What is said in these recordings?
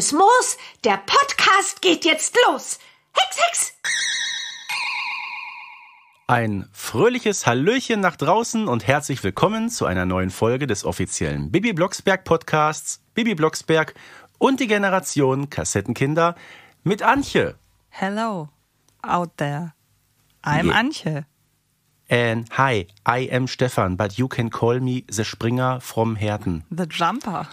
grünes Moos. Der Podcast geht jetzt los. Hex, hex! Ein fröhliches Hallöchen nach draußen und herzlich willkommen zu einer neuen Folge des offiziellen Bibi Blocksberg Podcasts. Bibi Blocksberg und die Generation Kassettenkinder mit Antje. Hello out there. I'm yeah. Antje. And hi, I am Stefan, but you can call me the Springer from Herten. The Jumper.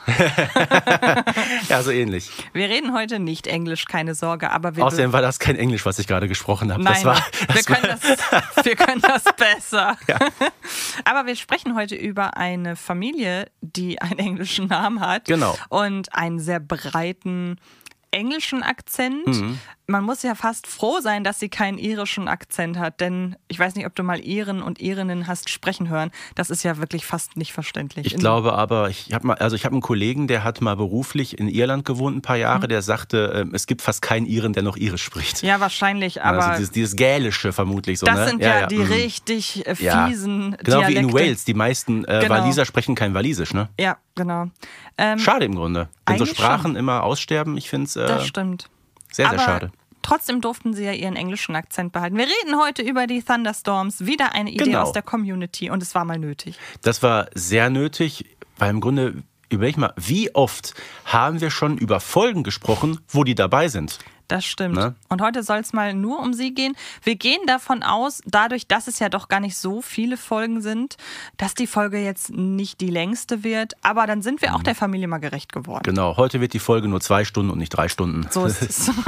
ja, so ähnlich. Wir reden heute nicht Englisch, keine Sorge, aber wir. Außerdem war das kein Englisch, was ich gerade gesprochen habe. Nein, das war, das wir, können das, wir können das besser. Ja. aber wir sprechen heute über eine Familie, die einen englischen Namen hat. Genau. Und einen sehr breiten englischen Akzent. Mhm man muss ja fast froh sein, dass sie keinen irischen Akzent hat, denn ich weiß nicht, ob du mal Iren und Irinnen hast sprechen hören. Das ist ja wirklich fast nicht verständlich. Ich glaube aber, ich habe mal, also ich habe einen Kollegen, der hat mal beruflich in Irland gewohnt ein paar Jahre, mhm. der sagte, ähm, es gibt fast keinen Iren, der noch Irisch spricht. Ja, wahrscheinlich, also aber. Also dieses, dieses Gälische vermutlich so. Das ne? sind ja, ja, die mhm. richtig äh, fiesen. Ja. Genau Dialekte. wie in Wales. Die meisten äh, genau. Waliser sprechen kein Walisisch, ne? Ja, genau. Ähm, Schade im Grunde. Wenn so Sprachen schon. immer aussterben, ich finde es. Äh, das stimmt. Sehr, sehr Aber schade. Trotzdem durften sie ja ihren englischen Akzent behalten. Wir reden heute über die Thunderstorms. Wieder eine Idee genau. aus der Community und es war mal nötig. Das war sehr nötig, weil im Grunde, überleg mal, wie oft haben wir schon über Folgen gesprochen, wo die dabei sind? Das stimmt. Ne? Und heute soll es mal nur um sie gehen. Wir gehen davon aus, dadurch, dass es ja doch gar nicht so viele Folgen sind, dass die Folge jetzt nicht die längste wird. Aber dann sind wir auch mhm. der Familie mal gerecht geworden. Genau, heute wird die Folge nur zwei Stunden und nicht drei Stunden. So ist es.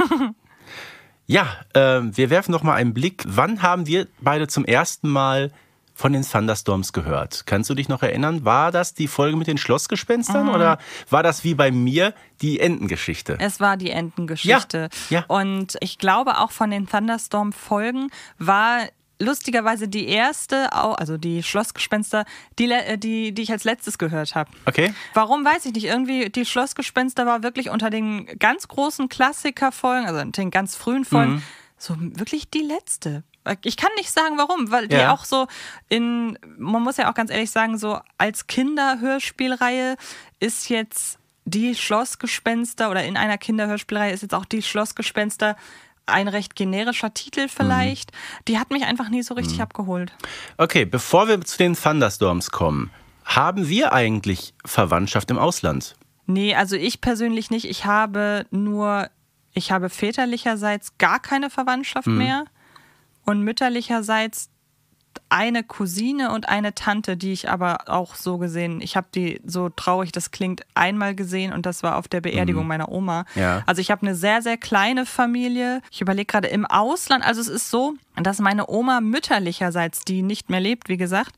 Ja, äh, wir werfen noch mal einen Blick. Wann haben wir beide zum ersten Mal von den Thunderstorms gehört. Kannst du dich noch erinnern? War das die Folge mit den Schlossgespenstern mhm. oder war das wie bei mir die Entengeschichte? Es war die Entengeschichte. Ja, ja. Und ich glaube auch von den Thunderstorm-Folgen war lustigerweise die erste, also die Schlossgespenster, die, äh, die, die ich als letztes gehört habe. Okay. Warum weiß ich nicht. Irgendwie, die Schlossgespenster war wirklich unter den ganz großen Klassikerfolgen, also den ganz frühen Folgen, mhm. so wirklich die letzte. Ich kann nicht sagen, warum, weil die ja. auch so in, man muss ja auch ganz ehrlich sagen, so als Kinderhörspielreihe ist jetzt die Schlossgespenster oder in einer Kinderhörspielreihe ist jetzt auch die Schlossgespenster ein recht generischer Titel vielleicht. Mhm. Die hat mich einfach nie so richtig mhm. abgeholt. Okay, bevor wir zu den Thunderstorms kommen, haben wir eigentlich Verwandtschaft im Ausland? Nee, also ich persönlich nicht. Ich habe nur, ich habe väterlicherseits gar keine Verwandtschaft mhm. mehr und mütterlicherseits eine Cousine und eine Tante, die ich aber auch so gesehen, ich habe die, so traurig das klingt, einmal gesehen und das war auf der Beerdigung mhm. meiner Oma. Ja. Also ich habe eine sehr, sehr kleine Familie. Ich überlege gerade im Ausland, also es ist so, dass meine Oma mütterlicherseits, die nicht mehr lebt, wie gesagt,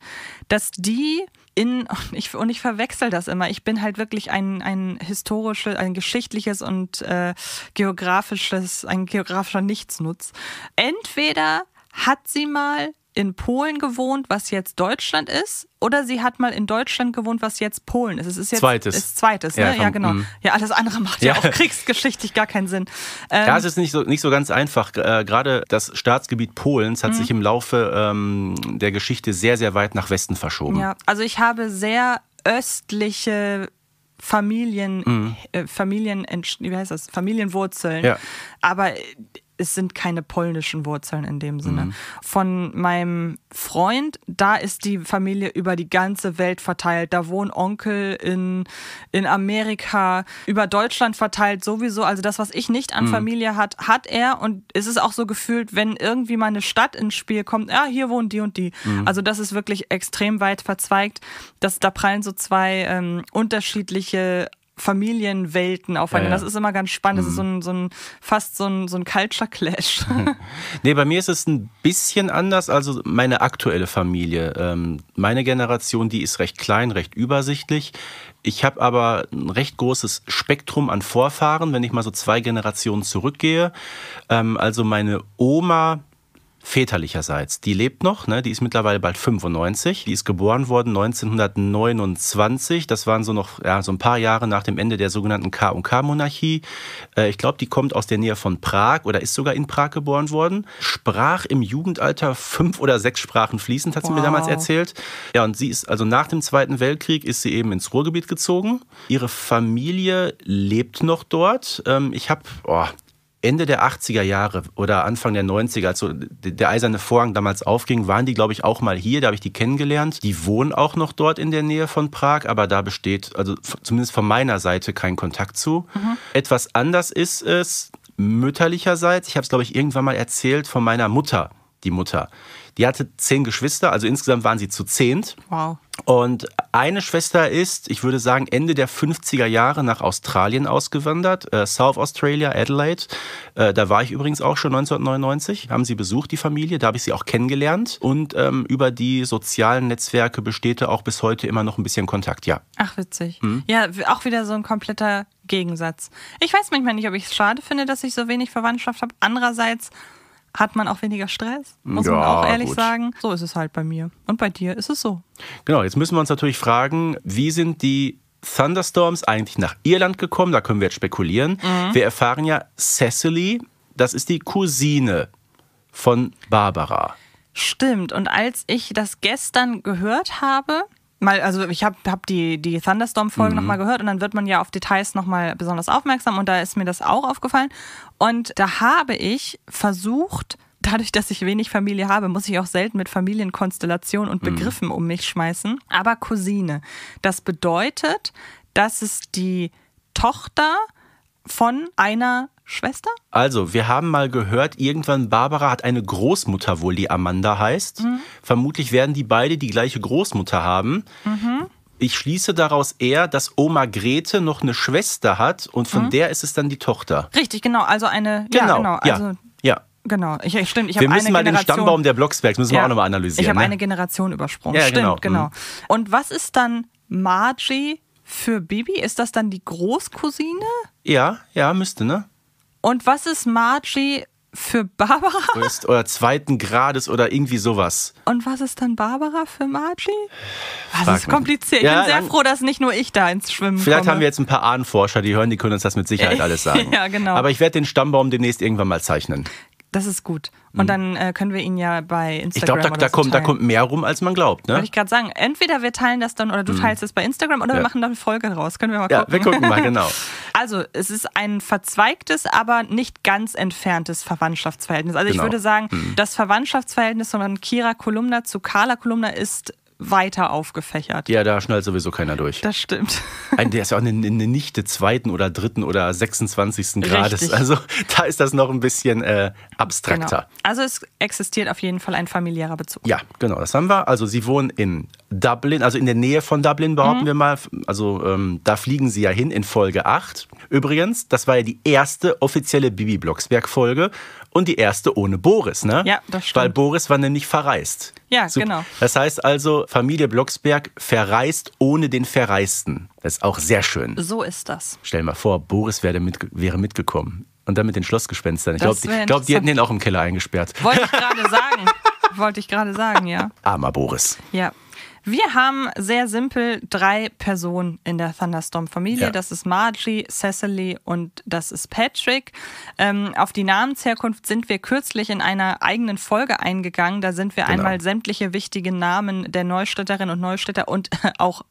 dass die in, und ich, und ich verwechsel das immer. Ich bin halt wirklich ein, ein historisches, ein geschichtliches und äh, geografisches, ein geografischer Nichtsnutz. Entweder hat sie mal in Polen gewohnt, was jetzt Deutschland ist, oder sie hat mal in Deutschland gewohnt, was jetzt Polen ist. Es ist jetzt zweites, ist zweites, ne? Ja, ja genau. Mhm. Ja, alles andere macht ja, ja auch kriegsgeschichtlich gar keinen Sinn. Ähm, ja, es ist nicht so nicht so ganz einfach. Äh, gerade das Staatsgebiet Polens hat mm. sich im Laufe ähm, der Geschichte sehr sehr weit nach Westen verschoben. Ja, also ich habe sehr östliche Familien, mm. äh, Familien, wie heißt das? Familienwurzeln. Ja. Aber es sind keine polnischen Wurzeln in dem Sinne. Mhm. Von meinem Freund, da ist die Familie über die ganze Welt verteilt. Da wohnen Onkel in, in Amerika, über Deutschland verteilt sowieso. Also das, was ich nicht an mhm. Familie hat, hat er. Und es ist auch so gefühlt, wenn irgendwie mal eine Stadt ins Spiel kommt, ja, ah, hier wohnen die und die. Mhm. Also das ist wirklich extrem weit verzweigt. Das, da prallen so zwei ähm, unterschiedliche Familienwelten aufeinander. Ja, ja. Das ist immer ganz spannend. Das ist so mhm. ein, so ein fast so ein, so ein Culture Clash. nee, bei mir ist es ein bisschen anders. Also meine aktuelle Familie, ähm, meine Generation, die ist recht klein, recht übersichtlich. Ich habe aber ein recht großes Spektrum an Vorfahren, wenn ich mal so zwei Generationen zurückgehe. Ähm, also meine Oma väterlicherseits. Die lebt noch, ne? die ist mittlerweile bald 95. Die ist geboren worden 1929. Das waren so noch ja, so ein paar Jahre nach dem Ende der sogenannten K&K-Monarchie. Äh, ich glaube, die kommt aus der Nähe von Prag oder ist sogar in Prag geboren worden. Sprach im Jugendalter fünf oder sechs Sprachen fließend, hat sie wow. mir damals erzählt. Ja, und sie ist also nach dem Zweiten Weltkrieg ist sie eben ins Ruhrgebiet gezogen. Ihre Familie lebt noch dort. Ähm, ich habe, oh, Ende der 80er Jahre oder Anfang der 90er, als so der eiserne Vorhang damals aufging, waren die, glaube ich, auch mal hier. Da habe ich die kennengelernt. Die wohnen auch noch dort in der Nähe von Prag, aber da besteht, also zumindest von meiner Seite, kein Kontakt zu. Mhm. Etwas anders ist es mütterlicherseits. Ich habe es, glaube ich, irgendwann mal erzählt von meiner Mutter, die Mutter. Die hatte zehn Geschwister, also insgesamt waren sie zu zehnt. Wow. Und eine Schwester ist, ich würde sagen, Ende der 50er Jahre nach Australien ausgewandert, äh, South Australia, Adelaide. Äh, da war ich übrigens auch schon 1999, haben sie besucht, die Familie, da habe ich sie auch kennengelernt. Und ähm, über die sozialen Netzwerke besteht auch bis heute immer noch ein bisschen Kontakt, ja. Ach, witzig. Mhm. Ja, auch wieder so ein kompletter Gegensatz. Ich weiß manchmal nicht, ob ich es schade finde, dass ich so wenig Verwandtschaft habe. Andererseits hat man auch weniger Stress, muss ja, man auch ehrlich gut. sagen. So ist es halt bei mir. Und bei dir ist es so. Genau, jetzt müssen wir uns natürlich fragen, wie sind die Thunderstorms eigentlich nach Irland gekommen? Da können wir jetzt spekulieren. Mhm. Wir erfahren ja, Cecily, das ist die Cousine von Barbara. Stimmt. Und als ich das gestern gehört habe, mal, also ich habe hab die, die Thunderstorm-Folge mhm. nochmal gehört und dann wird man ja auf Details nochmal besonders aufmerksam und da ist mir das auch aufgefallen. Und da habe ich versucht, dadurch, dass ich wenig Familie habe, muss ich auch selten mit Familienkonstellationen und mhm. Begriffen mhm. um mich schmeißen. Aber Cousine, das bedeutet, dass es die Tochter von einer Schwester? Also, wir haben mal gehört, irgendwann Barbara hat eine Großmutter wohl, die Amanda heißt. Mhm. Vermutlich werden die beide die gleiche Großmutter haben. Mhm. Ich schließe daraus eher, dass Oma Grete noch eine Schwester hat und von mhm. der ist es dann die Tochter. Richtig, genau. Also eine. Genau, genau, ja, genau. Also, ja. ja. Genau, ich, stimmt. Ich wir müssen mal Generation, den Stammbaum der Blocksbergs müssen ja, wir auch nochmal analysieren. Ich habe ne? eine Generation übersprungen. Ja, stimmt, genau. Mhm. genau. Und was ist dann Margie für Bibi? Ist das dann die Großcousine? Ja, ja, müsste, ne? Und was ist Margie für Barbara? Oder, zweiten Grades oder irgendwie sowas. Und was ist dann Barbara für Margie? Das Frag ist kompliziert. Ja, ich bin sehr froh, dass nicht nur ich da ins Schwimmen Vielleicht komme. haben wir jetzt ein paar Ahnenforscher, die hören, die können uns das mit Sicherheit alles sagen. ja, genau. Aber ich werde den Stammbaum demnächst irgendwann mal zeichnen. Das ist gut. Und mhm. dann äh, können wir ihn ja bei Instagram. Ich glaube, da, da, so kommt, da kommt mehr rum, als man glaubt. Ne? Wollte ich gerade sagen. Entweder wir teilen das dann oder du mhm. teilst es bei Instagram oder ja. wir machen da eine Folge draus. Können wir mal gucken. Ja, wir gucken mal, genau. Also, es ist ein verzweigtes, aber nicht ganz entferntes Verwandtschaftsverhältnis. Also, genau. ich würde sagen, mhm. das Verwandtschaftsverhältnis von Kira Kolumna zu Carla Kolumna ist weiter aufgefächert. Ja, da schnallt sowieso keiner durch. Das stimmt. Ein, der ist ja auch eine, eine Nichte zweiten oder dritten oder 26. Grades. Richtig. Also da ist das noch ein bisschen äh, abstrakter. Genau. Also es existiert auf jeden Fall ein familiärer Bezug. Ja, genau, das haben wir. Also sie wohnen in Dublin, also in der Nähe von Dublin behaupten mhm. wir mal. Also ähm, da fliegen sie ja hin in Folge 8. Übrigens, das war ja die erste offizielle Bibi Blocksberg-Folge und die erste ohne Boris, ne? Ja, das stimmt. Weil Boris war nämlich verreist. Ja, Super. genau. Das heißt also, Familie Blocksberg verreist ohne den Verreisten. Das ist auch sehr schön. So ist das. Stell dir mal vor, Boris wäre, mit, wäre mitgekommen. Und dann mit den Schlossgespenstern. Ich glaube, die, glaub, die hätten den auch im Keller eingesperrt. Wollte ich gerade sagen. Wollte ich gerade sagen, ja. Armer Boris. Ja, wir haben sehr simpel drei Personen in der Thunderstorm-Familie. Ja. Das ist Margie, Cecily und das ist Patrick. Ähm, auf die Namensherkunft sind wir kürzlich in einer eigenen Folge eingegangen. Da sind wir genau. einmal sämtliche wichtigen Namen der Neustädterinnen und Neustädter und auch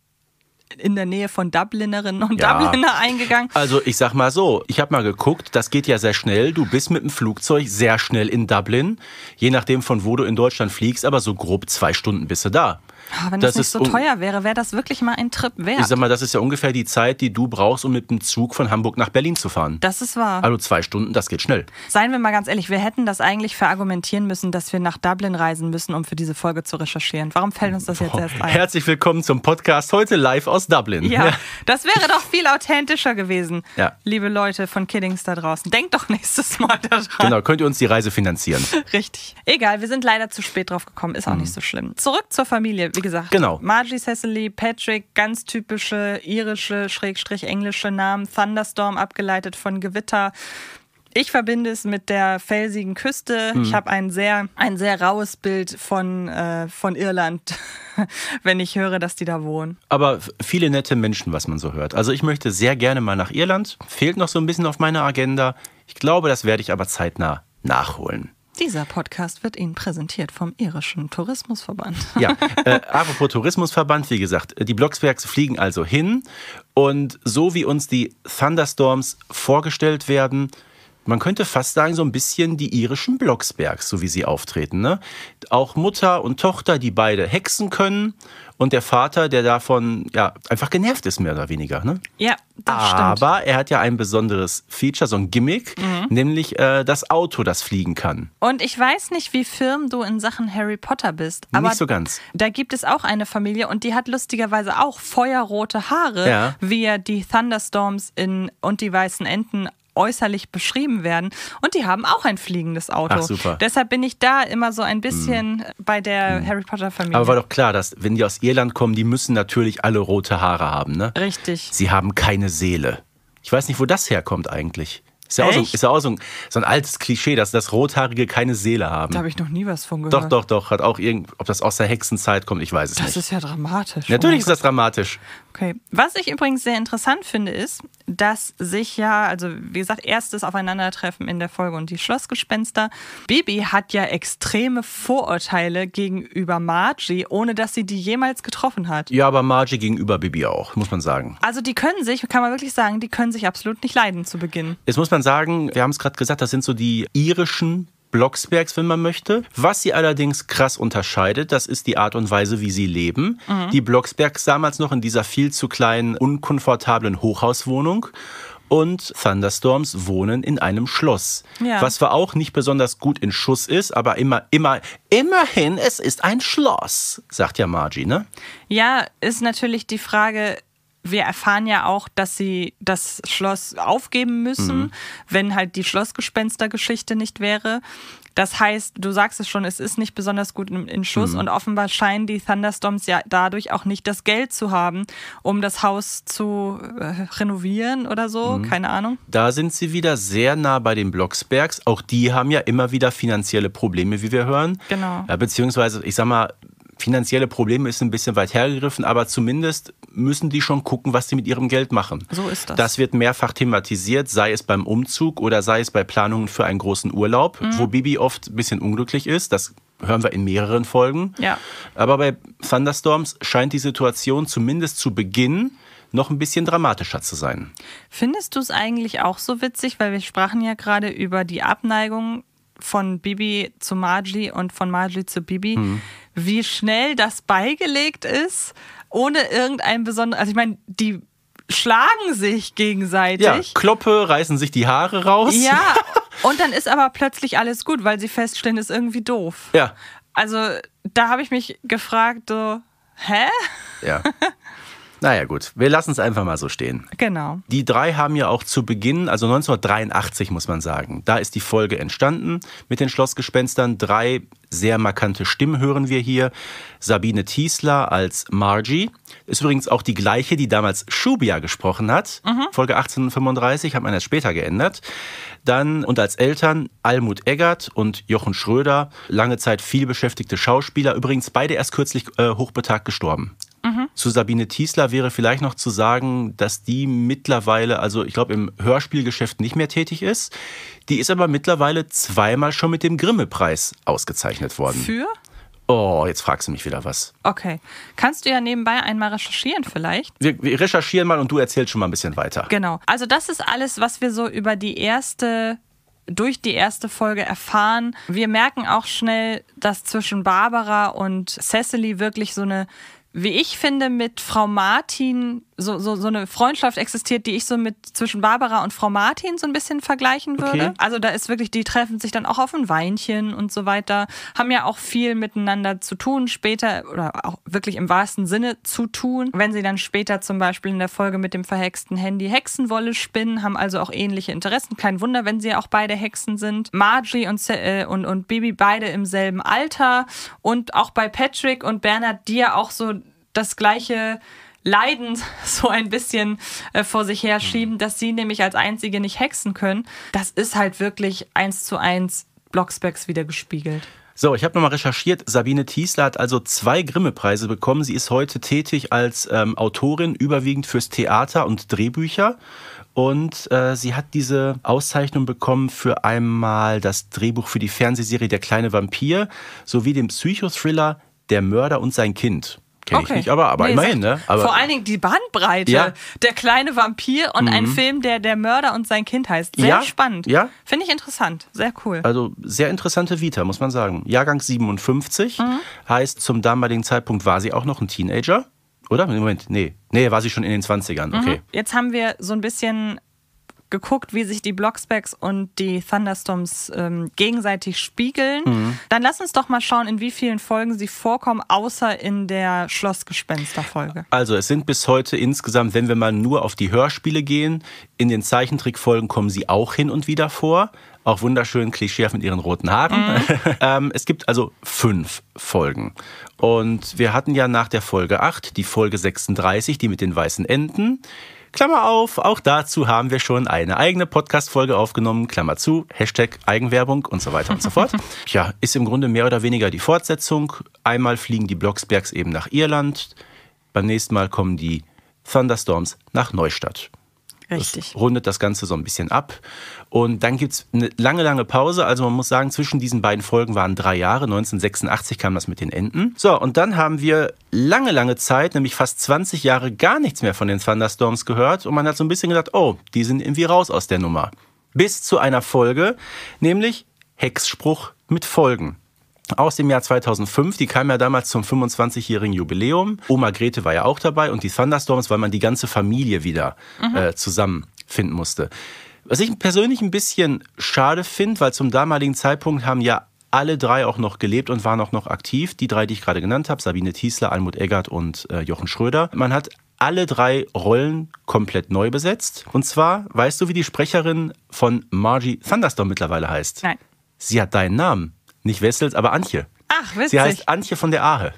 in der Nähe von Dublinerinnen und ja. Dubliner eingegangen. Also ich sag mal so, ich habe mal geguckt, das geht ja sehr schnell. Du bist mit dem Flugzeug sehr schnell in Dublin, je nachdem von wo du in Deutschland fliegst, aber so grob zwei Stunden bist du da. Ah, wenn das, das nicht so teuer wäre, wäre das wirklich mal ein Trip wert. Ich sag mal, das ist ja ungefähr die Zeit, die du brauchst, um mit dem Zug von Hamburg nach Berlin zu fahren. Das ist wahr. Also zwei Stunden, das geht schnell. Seien wir mal ganz ehrlich, wir hätten das eigentlich verargumentieren müssen, dass wir nach Dublin reisen müssen, um für diese Folge zu recherchieren. Warum fällt uns das jetzt oh, erst ein? Herzlich willkommen zum Podcast heute live aus Dublin. Ja, das wäre doch viel authentischer gewesen. Ja. Liebe Leute von Kiddings da draußen, denkt doch nächstes Mal daran. Genau, könnt ihr uns die Reise finanzieren. Richtig. Egal, wir sind leider zu spät drauf gekommen, ist auch mhm. nicht so schlimm. Zurück zur Familie. Wir wie gesagt. Genau. Margie Cecily, Patrick, ganz typische irische, schrägstrich englische Namen. Thunderstorm, abgeleitet von Gewitter. Ich verbinde es mit der felsigen Küste. Mhm. Ich habe ein sehr, ein sehr raues Bild von, äh, von Irland, wenn ich höre, dass die da wohnen. Aber viele nette Menschen, was man so hört. Also ich möchte sehr gerne mal nach Irland. Fehlt noch so ein bisschen auf meiner Agenda. Ich glaube, das werde ich aber zeitnah nachholen. Dieser Podcast wird Ihnen präsentiert vom irischen Tourismusverband. Ja, äh, apropos Tourismusverband, wie gesagt, äh, die Blocksbergs fliegen also hin und so wie uns die Thunderstorms vorgestellt werden, man könnte fast sagen, so ein bisschen die irischen Blocksbergs, so wie sie auftreten. Ne? Auch Mutter und Tochter, die beide hexen können und der Vater, der davon ja einfach genervt ist, mehr oder weniger. Ne? Ja, das Aber stimmt. er hat ja ein besonderes Feature, so ein Gimmick, mhm. nämlich äh, das Auto, das fliegen kann. Und ich weiß nicht, wie firm du in Sachen Harry Potter bist. Aber nicht so ganz. Da gibt es auch eine Familie und die hat lustigerweise auch feuerrote Haare, ja. wie ja die Thunderstorms in und die weißen Enten äußerlich beschrieben werden. Und die haben auch ein fliegendes Auto. Ach, super. Deshalb bin ich da immer so ein mm. bisschen mhm. bei der mhm. Harry Potter-Familie. Aber war doch klar, dass wenn die aus Irland kommen, die müssen natürlich alle rote Haare haben, ne? Richtig. Sie haben keine Seele. Ich weiß nicht, wo das herkommt eigentlich. Ist ja, auch so, ist ja auch, so, ein, so ein altes Klischee, dass, das Rothaarige keine Seele haben. Da habe ich noch nie was von gehört. Doch, doch, doch. Hat auch irgend, ob das aus der Hexenzeit kommt, ich weiß es das nicht. Das ist ja dramatisch. Natürlich oh ist Gott. das dramatisch. Okay. Was ich übrigens sehr interessant finde, ist, dass sich ja, also wie gesagt, erstes Aufeinandertreffen in der Folge und die Schlossgespenster. Bibi hat ja extreme Vorurteile gegenüber Margie, ohne dass sie die jemals getroffen hat. Ja, aber Margie gegenüber Bibi auch, muss man sagen. Also die können sich, kann man wirklich sagen, die können sich absolut nicht leiden zu Beginn. Jetzt muss man man sagen, wir haben es gerade gesagt, das sind so die irischen Blocksbergs, wenn man möchte. Was sie allerdings krass unterscheidet, das ist die Art und Weise, wie sie leben. Mhm. Die Blocksbergs damals noch in dieser viel zu kleinen, unkomfortablen Hochhauswohnung. Und Thunderstorms wohnen in einem Schloss. Ja. Was zwar auch nicht besonders gut in Schuss ist, aber immer, immer, immerhin, es ist ein Schloss, sagt ja Margie, ne? Ja, ist natürlich die Frage, wir erfahren ja auch, dass sie das Schloss aufgeben müssen, mhm. wenn halt die Schlossgespenstergeschichte nicht wäre. Das heißt, du sagst es schon, es ist nicht besonders gut in, Schuss mhm. und offenbar scheinen die Thunderstorms ja dadurch auch nicht das Geld zu haben, um das Haus zu äh, renovieren oder so, mhm. keine Ahnung. Da sind sie wieder sehr nah bei den Blocksbergs. Auch die haben ja immer wieder finanzielle Probleme, wie wir hören. Genau. Ja, äh, beziehungsweise, ich sag mal, Finanzielle Probleme ist ein bisschen weit hergegriffen, aber zumindest müssen die schon gucken, was sie mit ihrem Geld machen. So ist das. Das wird mehrfach thematisiert, sei es beim Umzug oder sei es bei Planungen für einen großen Urlaub, mhm. wo Bibi oft ein bisschen unglücklich ist. Das hören wir in mehreren Folgen. Ja. Aber bei Thunderstorms scheint die Situation zumindest zu Beginn noch ein bisschen dramatischer zu sein. Findest du es eigentlich auch so witzig, weil wir sprachen ja gerade über die Abneigung von Bibi zu Margie und von Margie zu Bibi, mhm wie schnell das beigelegt ist, ohne irgendein besonderes. Also ich meine, die schlagen sich gegenseitig. Ja, Kloppe, reißen sich die Haare raus. Ja, und dann ist aber plötzlich alles gut, weil sie feststellen, ist irgendwie doof. Ja. Also da habe ich mich gefragt, so, hä? Ja. Naja gut, wir lassen es einfach mal so stehen. Genau. Die drei haben ja auch zu Beginn, also 1983 muss man sagen, da ist die Folge entstanden mit den Schlossgespenstern. Drei sehr markante Stimmen hören wir hier. Sabine Tiesler als Margie. Ist übrigens auch die gleiche, die damals Schubia gesprochen hat. Mhm. Folge 1835, hat man erst später geändert. Dann und als Eltern Almut Eggert und Jochen Schröder, lange Zeit viel beschäftigte Schauspieler, übrigens beide erst kürzlich äh, hochbetagt gestorben. Mhm. Zu Sabine Tiesler wäre vielleicht noch zu sagen, dass die mittlerweile, also ich glaube, im Hörspielgeschäft nicht mehr tätig ist. Die ist aber mittlerweile zweimal schon mit dem Grimme-Preis ausgezeichnet worden. Für? Oh, jetzt fragst du mich wieder was. Okay. Kannst du ja nebenbei einmal recherchieren vielleicht? Wir, wir, recherchieren mal und du erzählst schon mal ein bisschen weiter. Genau. Also das ist alles, was wir so über die erste durch die erste Folge erfahren. Wir merken auch schnell, dass zwischen Barbara und Cecily wirklich so eine wie ich finde, mit Frau Martin so, so, so eine Freundschaft existiert, die ich so mit zwischen Barbara und Frau Martin so ein bisschen vergleichen würde. Okay. Also da ist wirklich, die treffen sich dann auch auf ein Weinchen und so weiter, haben ja auch viel miteinander zu tun später oder auch wirklich im wahrsten Sinne zu tun. Wenn sie dann später zum Beispiel in der Folge mit dem verhexten Handy Hexenwolle spinnen, haben also auch ähnliche Interessen. Kein Wunder, wenn sie ja auch beide Hexen sind. Margie und, äh, und, und Bibi beide im selben Alter und auch bei Patrick und Bernhard, die ja auch so das gleiche leidend so ein bisschen äh, vor sich her mhm. schieben, dass sie nämlich als einzige nicht hexen können. Das ist halt wirklich eins zu eins Blocksbergs wieder gespiegelt. So, ich habe nochmal recherchiert. Sabine Thiesler hat also zwei Grimme-Preise bekommen. Sie ist heute tätig als ähm, Autorin, überwiegend fürs Theater und Drehbücher. Und äh, sie hat diese Auszeichnung bekommen für einmal das Drehbuch für die Fernsehserie Der kleine Vampir sowie den Psychothriller Der Mörder und sein Kind kenne okay. ich nicht, aber, aber nee, immerhin, ne? Aber, vor allen Dingen die Bandbreite. Ja. Der kleine Vampir und mhm. ein Film, der Der Mörder und sein Kind heißt. Sehr ja. spannend. Ja. Finde ich interessant. Sehr cool. Also sehr interessante Vita, muss man sagen. Jahrgang 57 mhm. heißt, zum damaligen Zeitpunkt war sie auch noch ein Teenager. Oder? Moment, nee. Nee, war sie schon in den 20ern, mhm. okay. Mhm. Jetzt haben wir so ein bisschen geguckt, wie sich die Blocksbacks und die Thunderstorms ähm, gegenseitig spiegeln. Mhm. Dann lass uns doch mal schauen, in wie vielen Folgen sie vorkommen, außer in der Schlossgespensterfolge. Also es sind bis heute insgesamt, wenn wir mal nur auf die Hörspiele gehen, in den Zeichentrickfolgen kommen sie auch hin und wieder vor auch wunderschön klischeehaft mit ihren roten Haaren. Mhm. ähm, es gibt also fünf Folgen. Und wir hatten ja nach der Folge 8 die Folge 36, die mit den weißen Enden. Klammer auf, auch dazu haben wir schon eine eigene Podcast-Folge aufgenommen, Klammer zu, Hashtag Eigenwerbung und so weiter und so fort. Ja, ist im Grunde mehr oder weniger die Fortsetzung. Einmal fliegen die Blocksbergs eben nach Irland, beim nächsten Mal kommen die Thunderstorms nach Neustadt. Richtig. Das rundet das Ganze so ein bisschen ab. Und dann gibt es eine lange, lange Pause. Also man muss sagen, zwischen diesen beiden Folgen waren drei Jahre. 1986 kam das mit den Enden. So, und dann haben wir lange, lange Zeit, nämlich fast 20 Jahre, gar nichts mehr von den Thunderstorms gehört. Und man hat so ein bisschen gedacht, oh, die sind irgendwie raus aus der Nummer. Bis zu einer Folge, nämlich Hexspruch mit Folgen aus dem Jahr 2005. Die kam ja damals zum 25-jährigen Jubiläum. Oma Grete war ja auch dabei und die Thunderstorms, weil man die ganze Familie wieder mhm. äh, zusammenfinden musste. Was ich persönlich ein bisschen schade finde, weil zum damaligen Zeitpunkt haben ja alle drei auch noch gelebt und waren auch noch aktiv. Die drei, die ich gerade genannt habe, Sabine Thiesler, Almut Eggert und äh, Jochen Schröder. Man hat alle drei Rollen komplett neu besetzt. Und zwar, weißt du, wie die Sprecherin von Margie Thunderstorm mittlerweile heißt? Nein. Sie hat deinen Namen. Nicht Wessels, aber Antje. Ach, witzig. Sie heißt Antje von der Ahe.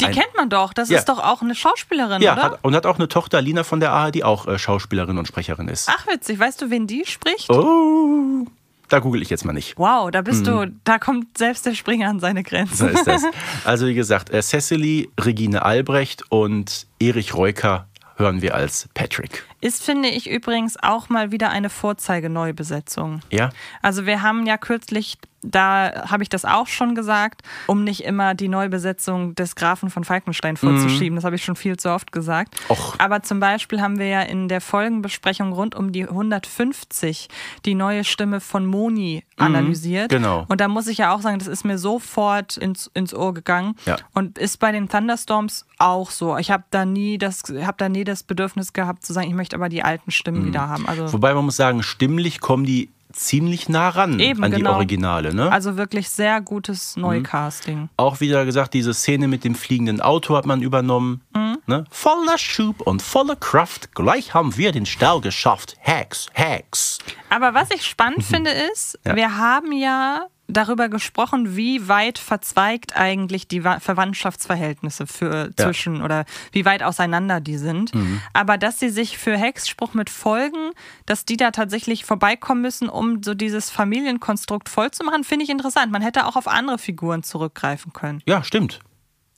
Die Ein, kennt man doch, das ja. ist doch auch eine Schauspielerin, ja, oder? Ja, und hat auch eine Tochter, Lina von der Ahe, die auch äh, Schauspielerin und Sprecherin ist. Ach, witzig. Weißt du, wen die spricht? Oh, da google ich jetzt mal nicht. Wow, da bist mhm. du, da kommt selbst der Springer an seine Grenzen. So ist das. Also, wie gesagt, äh, Cecily, Regine Albrecht und Erich Reuker hören wir als Patrick. Ist, finde ich, übrigens auch mal wieder eine Vorzeigeneubesetzung. Ja. Also wir haben ja kürzlich da habe ich das auch schon gesagt, um nicht immer die Neubesetzung des Grafen von Falkenstein vorzuschieben. Mhm. Das habe ich schon viel zu oft gesagt. Och. Aber zum Beispiel haben wir ja in der Folgenbesprechung rund um die 150 die neue Stimme von Moni mhm. analysiert. Genau. Und da muss ich ja auch sagen, das ist mir sofort ins, ins Ohr gegangen ja. und ist bei den Thunderstorms auch so. Ich habe da nie das, habe da nie das Bedürfnis gehabt zu sagen, ich möchte aber die alten Stimmen mhm. wieder haben. Also Wobei man muss sagen, stimmlich kommen die ziemlich nah ran Eben, an genau. die Originale. Ne? Also wirklich sehr gutes Neucasting. Mhm. Auch wieder gesagt, diese Szene mit dem fliegenden Auto hat man übernommen. Mhm. Ne? Voller Schub und voller Kraft, gleich haben wir den Stall geschafft. Hex, Hex. Aber was ich spannend mhm. finde ist, ja. wir haben ja darüber gesprochen, wie weit verzweigt eigentlich die Verwandtschaftsverhältnisse für äh, ja. zwischen oder wie weit auseinander die sind. Mhm. Aber dass sie sich für Hexspruch mit Folgen, dass die da tatsächlich vorbeikommen müssen, um so dieses Familienkonstrukt vollzumachen, finde ich interessant. Man hätte auch auf andere Figuren zurückgreifen können. Ja, stimmt.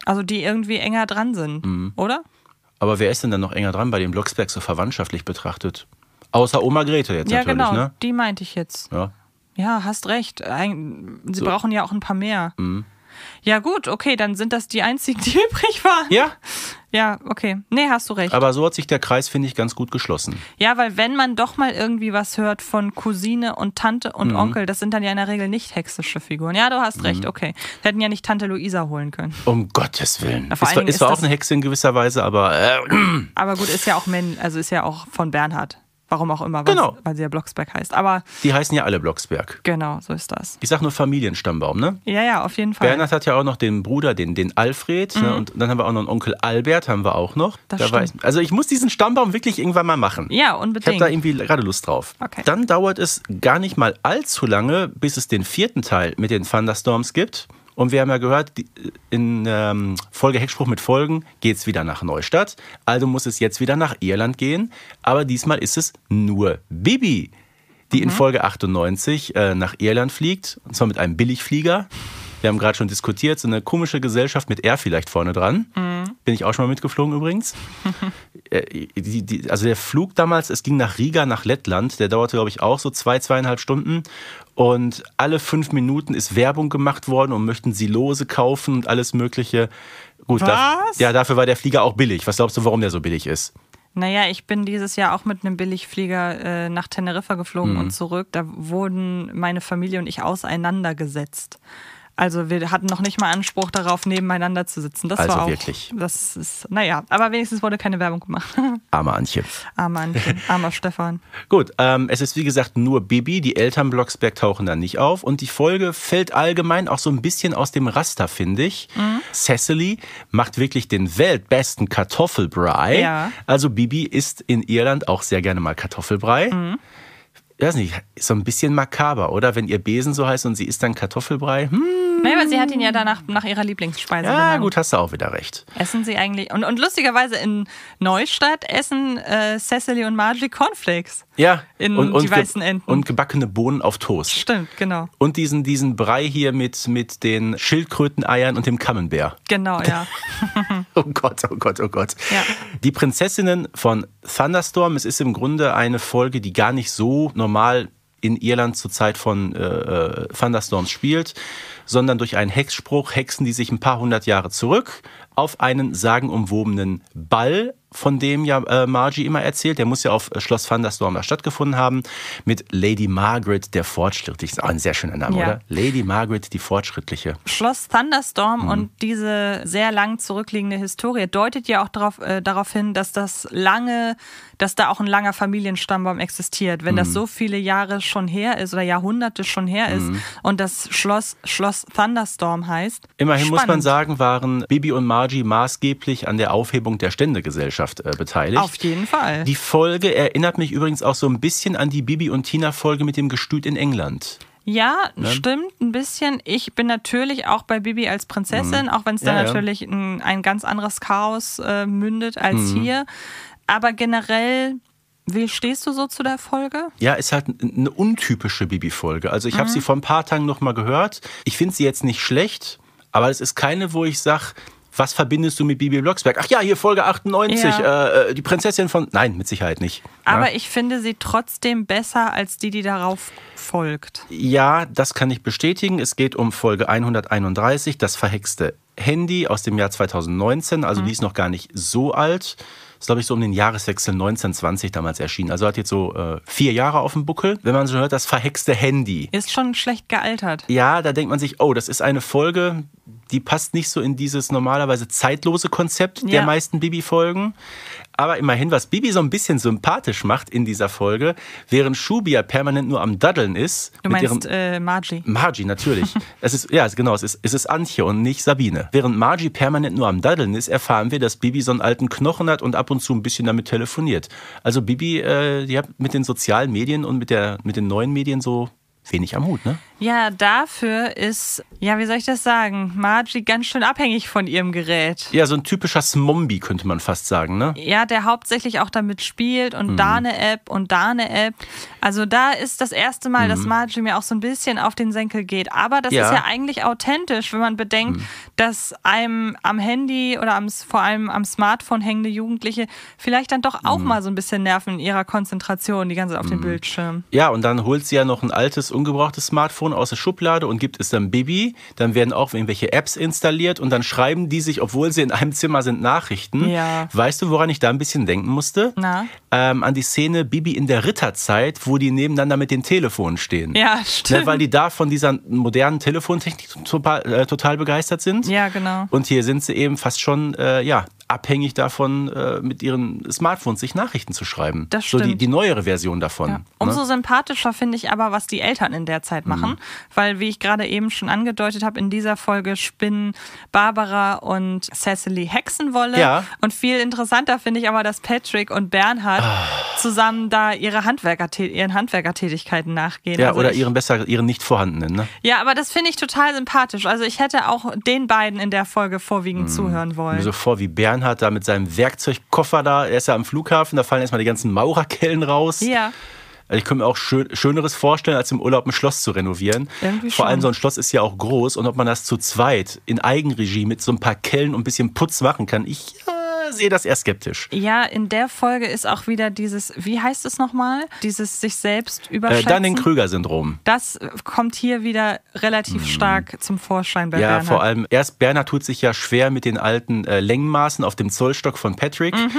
Also die irgendwie enger dran sind, mhm. oder? Aber wer ist denn dann noch enger dran bei dem Blocksberg so verwandtschaftlich betrachtet? Außer Oma Grete jetzt ja, natürlich, genau, ne? Die meinte ich jetzt. Ja. Ja, hast recht. sie so. brauchen ja auch ein paar mehr. Mhm. Ja, gut, okay, dann sind das die einzigen, die übrig waren. Ja. Ja, okay. Nee, hast du recht. Aber so hat sich der Kreis, finde ich, ganz gut geschlossen. Ja, weil wenn man doch mal irgendwie was hört von Cousine und Tante und mhm. Onkel, das sind dann ja in der Regel nicht hexische Figuren. Ja, du hast mhm. recht, okay. Wir hätten ja nicht Tante Luisa holen können. Um Gottes Willen. Na, vor ist, allen ist, ist auch eine Hexe in gewisser Weise, aber. Äh, aber gut, ist ja auch Men also ist ja auch von Bernhard. Warum auch immer, genau. weil sie ja Blocksberg heißt. Aber die heißen ja alle Blocksberg. Genau, so ist das. Ich sage nur Familienstammbaum, ne? Ja, ja, auf jeden Fall. Bernhard hat ja auch noch den Bruder, den, den Alfred. Ne? Mhm. Ne? Und dann haben wir auch noch einen Onkel Albert, haben wir auch noch. Das da stimmt. Ich, also ich muss diesen Stammbaum wirklich irgendwann mal machen. Ja, unbedingt. Ich habe da irgendwie gerade Lust drauf. Okay. Dann dauert es gar nicht mal allzu lange, bis es den vierten Teil mit den Thunderstorms gibt. Und wir haben ja gehört, in ähm, Folge Heckspruch mit Folgen geht es wieder nach Neustadt. Also muss es jetzt wieder nach Irland gehen. Aber diesmal ist es nur Bibi, die mhm. in Folge 98 äh, nach Irland fliegt. Und zwar mit einem Billigflieger wir haben gerade schon diskutiert, so eine komische Gesellschaft mit R vielleicht vorne dran. Mhm. Bin ich auch schon mal mitgeflogen übrigens. Äh, die, die, also der Flug damals, es ging nach Riga, nach Lettland, der dauerte, glaube ich, auch so zwei, zweieinhalb Stunden. Und alle fünf Minuten ist Werbung gemacht worden und möchten sie Lose kaufen und alles Mögliche. Gut, was? Da, ja, dafür war der Flieger auch billig. Was glaubst du, warum der so billig ist? Naja, ich bin dieses Jahr auch mit einem Billigflieger äh, nach Teneriffa geflogen mhm. und zurück. Da wurden meine Familie und ich auseinandergesetzt. Also wir hatten noch nicht mal Anspruch darauf, nebeneinander zu sitzen. Das also war auch, wirklich. Das ist, naja, aber wenigstens wurde keine Werbung gemacht. Arme Antje. Armer Antje, armer Stefan. Gut, ähm, es ist wie gesagt nur Bibi, die Eltern Blocksberg tauchen da nicht auf und die Folge fällt allgemein auch so ein bisschen aus dem Raster, finde ich. Mhm. Cecily macht wirklich den weltbesten Kartoffelbrei. Ja. Also Bibi isst in Irland auch sehr gerne mal Kartoffelbrei. Mhm ich weiß nicht, so ein bisschen makaber, oder? Wenn ihr Besen so heißt und sie isst dann Kartoffelbrei. Hm. Naja, aber sie hat ihn ja danach nach ihrer Lieblingsspeise Ja, genannt. gut, hast du auch wieder recht. Essen sie eigentlich. Und, und lustigerweise in Neustadt essen äh, Cecily und Margie Cornflakes. Ja. In und, und die weißen Enten. Und gebackene Bohnen auf Toast. Stimmt, genau. Und diesen, diesen Brei hier mit, mit den Schildkröteneiern und dem Kammenbär. Genau, ja. oh Gott, oh Gott, oh Gott. Ja. Die Prinzessinnen von Thunderstorm, es ist im Grunde eine Folge, die gar nicht so normal in Irland zur Zeit von äh, äh, Thunderstorms spielt, sondern durch einen Hexspruch hexen die sich ein paar hundert Jahre zurück, auf einen sagenumwobenen Ball, von dem ja äh, Margie immer erzählt. Der muss ja auf äh, Schloss Thunderstorm stattgefunden haben. Mit Lady Margaret der Fortschrittliche. Auch ein sehr schöner Name, ja. oder? Lady Margaret die Fortschrittliche. Schloss Thunderstorm mhm. und diese sehr lang zurückliegende Historie deutet ja auch darauf, äh, darauf hin, dass das lange, dass da auch ein langer Familienstammbaum existiert. Wenn mhm. das so viele Jahre schon her ist oder Jahrhunderte schon her ist mhm. und das Schloss Schloss Thunderstorm heißt. Immerhin spannend. muss man sagen, waren Bibi und Margie Haji maßgeblich an der Aufhebung der Ständegesellschaft äh, beteiligt. Auf jeden Fall. Die Folge erinnert mich übrigens auch so ein bisschen an die Bibi und Tina Folge mit dem Gestüt in England. Ja, ne? stimmt ein bisschen. Ich bin natürlich auch bei Bibi als Prinzessin, mhm. auch wenn es da ja, natürlich Ein, ein, ganz anderes Chaos äh, mündet als mhm. hier. Aber generell wie stehst du so zu der Folge? Ja, ist halt eine untypische Bibi-Folge. Also ich mhm. habe sie vor ein paar Tagen nochmal gehört. Ich finde sie jetzt nicht schlecht, aber es ist keine, wo ich sage, was verbindest du mit Bibi Blocksberg? Ach ja, hier Folge 98, ja. Äh, äh, die Prinzessin von. Nein, mit Sicherheit nicht. Aber ja? ich finde sie trotzdem besser als die, die darauf folgt. Ja, das kann ich bestätigen. Es geht um Folge 131, das verhexte Handy aus dem Jahr 2019. Also mhm. die ist noch gar nicht so alt. Ist, glaube ich, so um den Jahreswechsel 1920 damals erschienen. Also hat jetzt so äh, vier Jahre auf dem Buckel. Wenn man so hört, das verhexte Handy. Ist schon schlecht gealtert. Ja, da denkt man sich, oh, das ist eine Folge, die passt nicht so in dieses normalerweise zeitlose Konzept ja. der meisten Bibi-Folgen. Aber immerhin, was Bibi so ein bisschen sympathisch macht in dieser Folge, während Shubia ja permanent nur am Daddeln ist. Du meinst ihrem, äh, Margie. Margie, natürlich. es ist, ja, genau, es ist, es ist Antje und nicht Sabine. Während Margie permanent nur am Daddeln ist, erfahren wir, dass Bibi so einen alten Knochen hat und ab und zu ein bisschen damit telefoniert. Also Bibi, äh, die hat mit den sozialen Medien und mit, der, mit den neuen Medien so wenig am Hut, ne? Ja, dafür ist, ja, wie soll ich das sagen, Margie ganz schön abhängig von ihrem Gerät. Ja, so ein typischer Smombie könnte man fast sagen, ne? Ja, der hauptsächlich auch damit spielt und mhm. da eine App und da eine App. Also da ist das erste Mal, mhm. dass Margie mir auch so ein bisschen auf den Senkel geht. Aber das ja. ist ja eigentlich authentisch, wenn man bedenkt, mhm. dass einem am Handy oder am, vor allem am Smartphone hängende Jugendliche vielleicht dann doch auch mhm. mal so ein bisschen nerven in ihrer Konzentration die ganze Zeit auf dem mhm. Bildschirm. Ja, und dann holt sie ja noch ein altes, ungebrauchtes Smartphone Telefon aus der Schublade und gibt es dann Bibi. Dann werden auch irgendwelche Apps installiert und dann schreiben die sich, obwohl sie in einem Zimmer sind, Nachrichten. Ja. Weißt du, woran ich da ein bisschen denken musste? Ähm, an die Szene Bibi in der Ritterzeit, wo die nebeneinander mit den Telefonen stehen. Ja, ne, stimmt. Ne, weil die da von dieser modernen Telefontechnik total, äh, total begeistert sind. Ja, genau. Und hier sind sie eben fast schon, äh, ja, abhängig davon, äh, mit ihren Smartphones sich Nachrichten zu schreiben. Das stimmt. So die, die neuere Version davon. Ja. Ne? Umso ne? sympathischer finde ich aber, was die Eltern in der Zeit machen, mhm. weil, wie ich gerade eben schon angedeutet habe, in dieser Folge spinnen Barbara und Cecily Hexenwolle. Ja. Und viel interessanter finde ich aber, dass Patrick und Bernhard ah. zusammen da ihre Handwerker, ihren Handwerkertätigkeiten nachgehen. Ja, also oder ich, ihren besser, ihren nicht vorhandenen. Ne? Ja, aber das finde ich total sympathisch. Also ich hätte auch den beiden in der Folge vorwiegend mhm. zuhören wollen. So vor wie Bernhard Bernhard da mit seinem Werkzeugkoffer da. Er ist ja am Flughafen, da fallen erstmal die ganzen Maurerkellen raus. Ja. Also ich könnte mir auch schön, Schöneres vorstellen, als im Urlaub ein Schloss zu renovieren. Irgendwie Vor allem schon. so ein Schloss ist ja auch groß und ob man das zu zweit in Eigenregie mit so ein paar Kellen und ein bisschen Putz machen kann, ich, ja, sehe das eher skeptisch. Ja, in der Folge ist auch wieder dieses, wie heißt es nochmal? Dieses sich selbst äh, überschätzen. Äh, dann den Krüger-Syndrom. Das kommt hier wieder relativ mhm. stark zum Vorschein bei ja, Bernhard. Ja, vor allem erst Bernhard tut sich ja schwer mit den alten äh, Längenmaßen auf dem Zollstock von Patrick. Mhm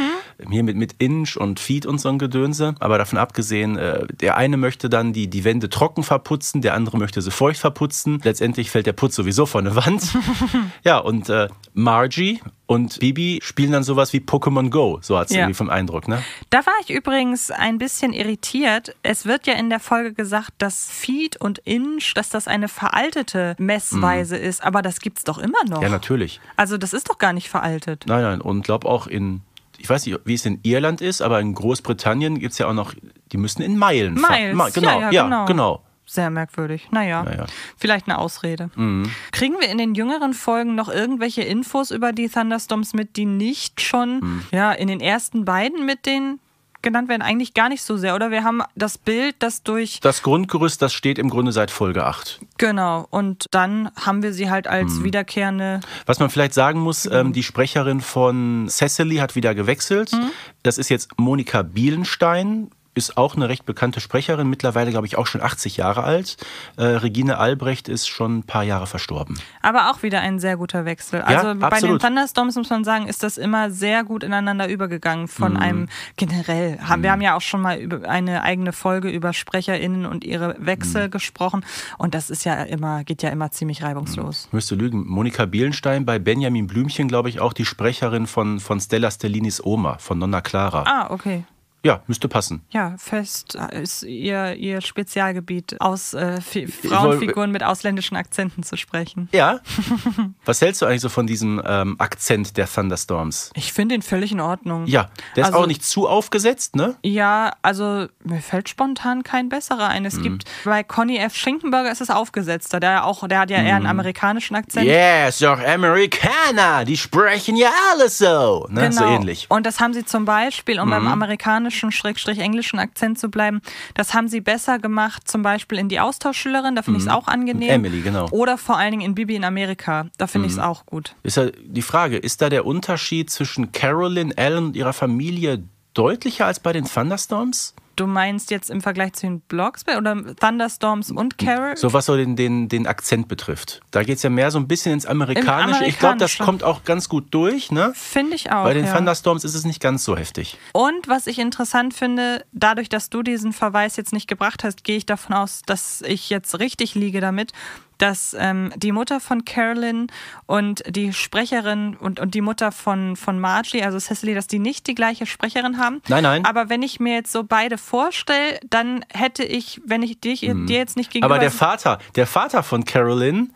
hier mit, mit Inch und Feed und so ein Gedönse. Aber davon abgesehen, äh, der eine möchte dann die, die Wände trocken verputzen, der andere möchte sie feucht verputzen. Letztendlich fällt der Putz sowieso von der Wand. ja, und äh, Margie und Bibi spielen dann sowas wie Pokémon Go, so hat es ja. irgendwie vom Eindruck, ne? Da war ich übrigens ein bisschen irritiert. Es wird ja in der Folge gesagt, dass Feed und Inch, dass das eine veraltete Messweise mhm. ist, aber das gibt es doch immer noch. Ja, natürlich. Also das ist doch gar nicht veraltet. Nein, nein, und glaub auch in ich weiß nicht, wie es in Irland ist, aber in Großbritannien gibt es ja auch noch, die müssen in Meilen fahren. Miles, genau, ja, ja, genau. genau. Sehr merkwürdig. Naja, naja, vielleicht eine Ausrede. Mhm. Kriegen wir in den jüngeren Folgen noch irgendwelche Infos über die Thunderstorms mit, die nicht schon mhm. ja, in den ersten beiden mit den genannt werden, eigentlich gar nicht so sehr, oder? Wir haben das Bild, das durch. Das Grundgerüst, das steht im Grunde seit Folge 8. Genau. Und dann haben wir sie halt als hm. wiederkehrende. Was man vielleicht sagen muss, mhm. ähm, die Sprecherin von Cecily hat wieder gewechselt. Mhm. Das ist jetzt Monika Bielenstein ist auch eine recht bekannte Sprecherin, mittlerweile glaube ich auch schon 80 Jahre alt. Äh, Regine Albrecht ist schon ein paar Jahre verstorben. Aber auch wieder ein sehr guter Wechsel. Also ja, bei den Thunderstorms muss man sagen, ist das immer sehr gut ineinander übergegangen von mm. einem generell. Haben, mm. Wir mhm. haben ja auch schon mal über eine eigene Folge über SprecherInnen und ihre Wechsel mm. gesprochen und das ist ja immer, geht ja immer ziemlich reibungslos. Ich mhm. müsste lügen. Monika Bielenstein bei Benjamin Blümchen, glaube ich, auch die Sprecherin von, von Stella Stellinis Oma, von Nonna Clara. Ah, okay. Ja, müsste passen. Ja, Fest äh, ist ihr, ihr Spezialgebiet, aus äh, Frauenfiguren mit ausländischen Akzenten zu sprechen. Ja. Was hältst du eigentlich so von diesem ähm, Akzent der Thunderstorms? Ich finde ihn völlig in Ordnung. Ja, der also, ist auch nicht zu aufgesetzt, ne? Ja, also mir fällt spontan kein besserer ein. Es mhm. gibt bei Conny F. Schinkenberger ist es aufgesetzter. Der, auch, der hat ja eher einen mhm. amerikanischen Akzent. Yes, doch Amerikaner, die sprechen ja alles so. Ne? Genau. So ähnlich. Und das haben sie zum Beispiel, um mhm. beim amerikanischen amerikanischen, schrägstrich englischen Akzent zu bleiben. Das haben sie besser gemacht, zum Beispiel in Die Austauschschülerin, da finde mhm. ich es auch angenehm. Emily, genau. Oder vor allen Dingen in Bibi in Amerika, da finde mhm. ich es auch gut. Ist ja die Frage, ist da der Unterschied zwischen Carolyn, Allen und ihrer Familie deutlicher als bei den Thunderstorms? Du meinst jetzt im Vergleich zu den Blogs oder Thunderstorms und hm. Carol? So was so den, den, den Akzent betrifft. Da geht es ja mehr so ein bisschen ins Amerikanische. Amerikanisch. Ich glaube, das kommt auch ganz gut durch. Ne? Finde ich auch. Bei den ja. Thunderstorms ist es nicht ganz so heftig. Und was ich interessant finde, dadurch, dass du diesen Verweis jetzt nicht gebracht hast, gehe ich davon aus, dass ich jetzt richtig liege damit, dass ähm, die Mutter von Carolyn und die Sprecherin und, und die Mutter von, von Margie, also Cecily, dass die nicht die gleiche Sprecherin haben. Nein, nein. Aber wenn ich mir jetzt so beide vorstelle, dann hätte ich, wenn ich dich, hm. dir jetzt nicht gegenüber... Aber der Vater, der Vater von Carolyn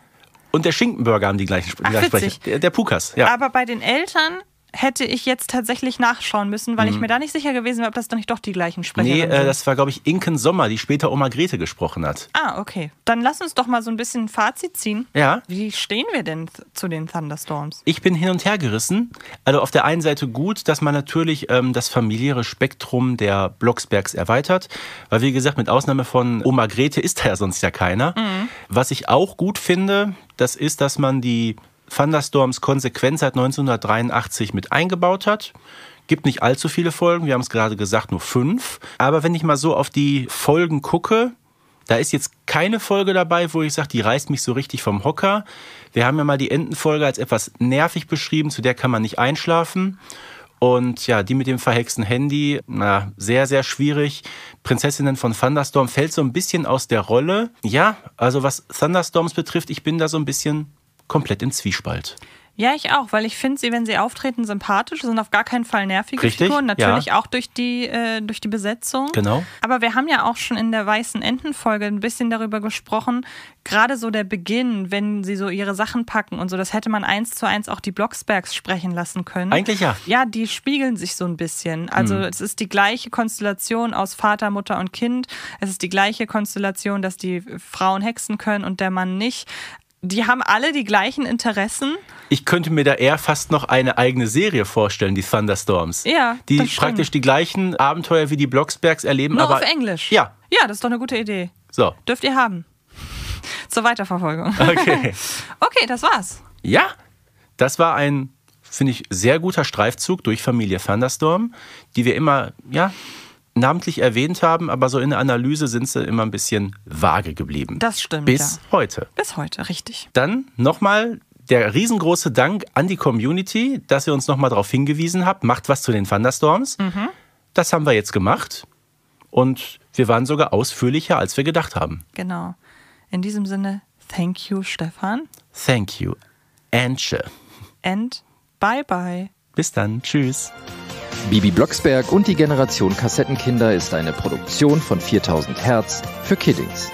und der Schinkenburger haben die gleichen Ach, die gleiche Sprecher. Der, der Pukas, ja. Aber bei den Eltern hätte ich jetzt tatsächlich nachschauen müssen, weil mhm. ich mir da nicht sicher gewesen wäre, ob das dann nicht doch die gleichen Sprecher nee, äh, sind. Nee, äh, das war, glaube ich, Inken Sommer, die später Oma Grete gesprochen hat. Ah, okay. Dann lass uns doch mal so ein bisschen ein Fazit ziehen. Ja. Wie stehen wir denn zu den Thunderstorms? Ich bin hin und her gerissen. Also auf der einen Seite gut, dass man natürlich ähm, das familiäre Spektrum der Blocksbergs erweitert, weil wie gesagt, mit Ausnahme von Oma Grete ist da ja sonst ja keiner. Mhm. Was ich auch gut finde, das ist, dass man die Thunderstorms konsequent seit 1983 mit eingebaut hat. Gibt nicht allzu viele Folgen, wir haben es gerade gesagt, nur fünf. Aber wenn ich mal so auf die Folgen gucke, da ist jetzt keine Folge dabei, wo ich sage, die reißt mich so richtig vom Hocker. Wir haben ja mal die Entenfolge als etwas nervig beschrieben, zu der kann man nicht einschlafen. Und ja, die mit dem verhexten Handy, na, sehr, sehr schwierig. Prinzessinnen von Thunderstorm fällt so ein bisschen aus der Rolle. Ja, also was Thunderstorms betrifft, ich bin da so ein bisschen komplett im Zwiespalt. Ja, ich auch, weil ich finde sie, wenn sie auftreten, sympathisch, sind auf gar keinen Fall nervige Richtig, Figuren. Natürlich ja. auch durch die, äh, durch die Besetzung. Genau. Aber wir haben ja auch schon in der Weißen Entenfolge ein bisschen darüber gesprochen, gerade so der Beginn, wenn sie so ihre Sachen packen und so, das hätte man eins zu eins auch die Blocksbergs sprechen lassen können. Eigentlich ja. Ja, die spiegeln sich so ein bisschen. Also mhm. es ist die gleiche Konstellation aus Vater, Mutter und Kind. Es ist die gleiche Konstellation, dass die Frauen hexen können und der Mann nicht die haben alle die gleichen Interessen. Ich könnte mir da eher fast noch eine eigene Serie vorstellen, die Thunderstorms. Ja. Die praktisch die gleichen Abenteuer wie die Blocksbergs erleben. Nur aber auf Englisch. Ja. Ja, das ist doch eine gute Idee. So. Dürft ihr haben. Zur Weiterverfolgung. Okay. okay, das war's. Ja, das war ein, finde ich, sehr guter Streifzug durch Familie Thunderstorm, die wir immer, ja, namentlich erwähnt haben, aber so in der Analyse sind sie immer ein bisschen vage geblieben. Das stimmt. Bis ja. heute. Bis heute, richtig. Dann nochmal der riesengroße Dank an die Community, dass ihr uns nochmal darauf hingewiesen habt, macht was zu den Thunderstorms. Mhm. Das haben wir jetzt gemacht und wir waren sogar ausführlicher, als wir gedacht haben. Genau. In diesem Sinne, thank you, Stefan. Thank you, Antje. And bye bye. Bis dann, tschüss. Bibi Blocksberg und die Generation Kassettenkinder ist eine Produktion von 4000 Hertz für Kiddings.